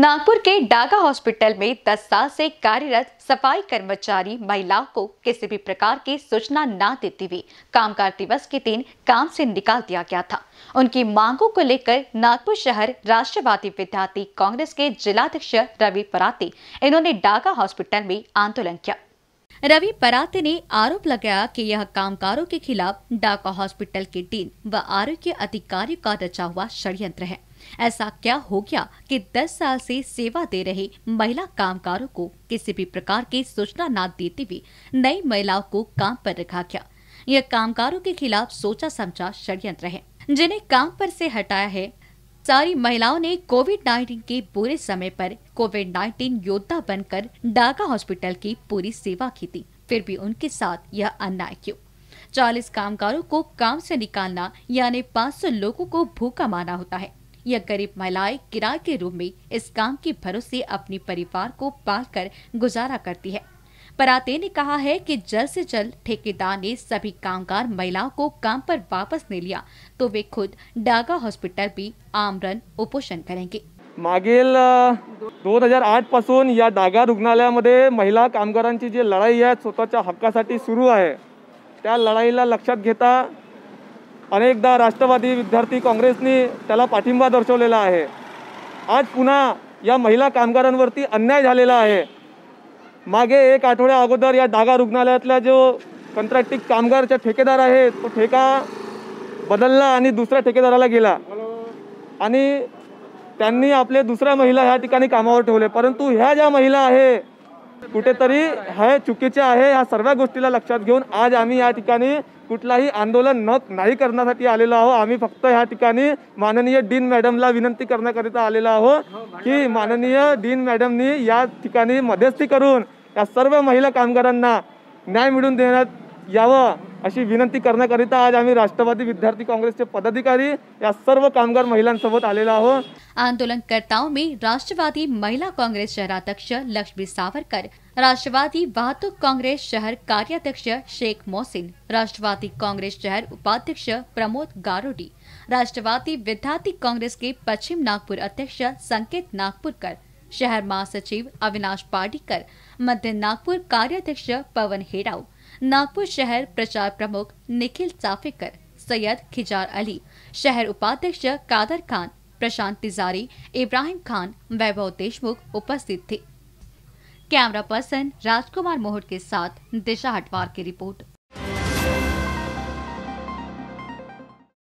नागपुर के डागा हॉस्पिटल में 10 साल से कार्यरत सफाई कर्मचारी महिलाओं को किसी भी प्रकार की सूचना न देते हुए कामगार दिवस के दिन काम से निकाल दिया गया था उनकी मांगों को लेकर नागपुर शहर राष्ट्रवादी विद्यार्थी कांग्रेस के जिलाध्यक्ष रवि पराते इन्होंने डागा हॉस्पिटल में आंदोलन किया रवि पराते ने आरोप लगाया कि यह कामगारों के खिलाफ डाका हॉस्पिटल के डीन व आरोग्य अधिकारियों का रचा हुआ षड्यंत्र है ऐसा क्या हो गया कि 10 साल से सेवा दे रहे महिला कामगारों को किसी भी प्रकार की सूचना न देते हुए नई महिलाओं को काम पर रखा गया यह कामगारों के खिलाफ सोचा समझा षड्यंत्र है जिन्हें काम पर से हटाया है सारी महिलाओं ने कोविड 19 के बुरे समय पर कोविड 19 योद्धा बनकर डाका हॉस्पिटल की पूरी सेवा की थी फिर भी उनके साथ यह अन्याय क्यों चालीस कामगारों को काम से निकालना यानी 500 लोगों को भूखा माना होता है यह गरीब महिलाएं किराए के रूप में इस काम के भरोसे अपने परिवार को पाल कर गुजारा करती है पराते ने कहा है कि जल्द से जल्द ठेकेदार ने सभी कामगार महिलाओं को काम पर वापस ले लिया तो वे खुद डागा हॉस्पिटल भी आमरण उपोषण करेंगे मागील दोन हजार आठ पासून या डागा रुग्णालयामध्ये महिला कामगारांची जी लढाई आहे स्वतःच्या हक्कासाठी सुरू आहे त्या लढाईला लक्षात घेता अनेकदा राष्ट्रवादी विद्यार्थी काँग्रेसनी त्याला पाठिंबा दर्शवलेला आहे आज पुन्हा या महिला कामगारांवरती अन्याय झालेला आहे मागे एक आठवड्या अगोदर या डागा रुग्णालयातला जो कंत्राटी कामगारचा ठेकेदार आहे तो ठेका बदलला आणि दुसऱ्या ठेकेदाराला गेला आणि त्यांनी आपले दुसऱ्या महिला ह्या ठिकाणी कामावर ठेवले परंतु ह्या ज्या महिला आहे कुठेतरी हे चुकीचे आहे ह्या सर्व गोष्टीला लक्षात घेऊन आज आम्ही या ठिकाणी कुठलाही आंदोलन न नाही करण्यासाठी आलेलो आहोत आम्ही फक्त ह्या ठिकाणी माननीय डीन मॅडमला विनंती करण्याकरिता आलेलो आहोत की माननीय डीन मॅडमनी या ठिकाणी मध्यस्थी करून या सर्व महिला कामगारांना न्याय मिळून देण्यात याव अशी विनंती करण्याकरिता आज आम्ही राष्ट्रवादी विद्यार्थी के पदाधिकारी या सर्व कामगार महिलांसोबत आलेलो आंदोलनकर्ताओं में राष्ट्रवादी महिला कांग्रेस शहराध्यक्ष लक्ष्मी सावरकर राष्ट्रवादी वाहतूक कांग्रेस शहर कार्याध्यक्ष शेख मोहसिन राष्ट्रवादी कांग्रेस शहर उपाध्यक्ष प्रमोद गारोडी राष्ट्रवादी विद्यार्थी कांग्रेस के पश्चिम नागपुर अध्यक्ष संकेत नागपुरकर शहर महासचिव अविनाश पाडीकर मध्य नागपुर कार्याध्यक्ष पवन हेडाऊ नागपुर शहर प्रचार प्रमुख निखिल चाफेकर सैयद खिजार अली शहर उपाध्यक्ष कादर खान प्रशांत तिजारी इब्राहिम खान वैभव देशमुख उपस्थित थे कैमरा पर्सन राजकुमार मोहट के साथ दिशा हटवार की रिपोर्ट